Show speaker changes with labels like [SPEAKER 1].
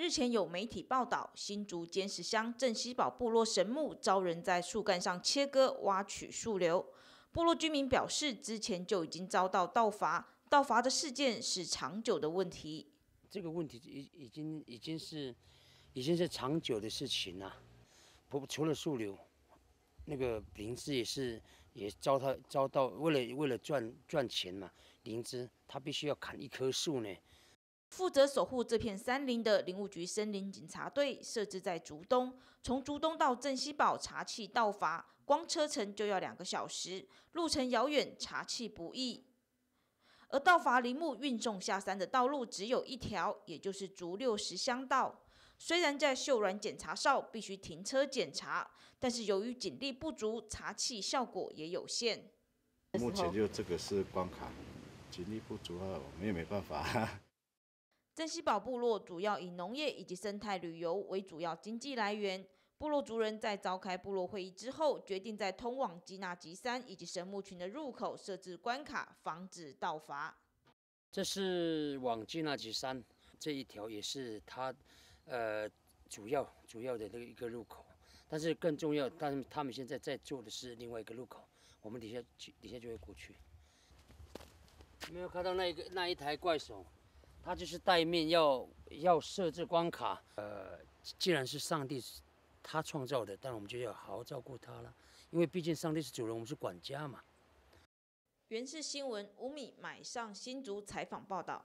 [SPEAKER 1] 日前有媒体报道，新竹尖石乡镇西堡部落神木遭人在树干上切割、挖取树瘤。部落居民表示，之前就已经遭到
[SPEAKER 2] 盗伐，盗伐的事件是长久的问题。这个问题已已经已经是已经是长久的事情了。不除了树瘤，那个灵芝也是也遭他遭到为了为了赚赚钱嘛，灵芝他必须要砍一棵树呢。
[SPEAKER 1] 负责守护这片山林的林务局森林警察队设置在竹东，从竹东到镇西堡查气到伐，光车程就要两个小时，路程遥远，查气不易。而道伐林木运送下山的道路只有一条，也就是竹六十乡道。虽然在秀软检查哨必须停车检查，但是由于警力不足，查气效果也有限。
[SPEAKER 2] 目前就这个是关卡，警力不足啊，我们也没办法。
[SPEAKER 1] 珍稀宝部落主要以农业以及生态旅游为主要经济来源。部落族人在召开部落会议之后，决定在通往基纳吉山以及神木群的入口设置关卡，防止盗伐。
[SPEAKER 2] 这是往基纳吉山这一条，也是它呃主要主要的那个一个入口。但是更重要，但是他们现在在做的是另外一个入口。我们底下底下就会过去。没有看到那一个那一台怪手。他就是带面要要设置关卡，呃，既然是上帝他创造的，但我们就要好好照顾他了，因为毕竟上帝是主人，我们是管家嘛。《
[SPEAKER 1] 原视新闻》吴米买上新竹采访报道。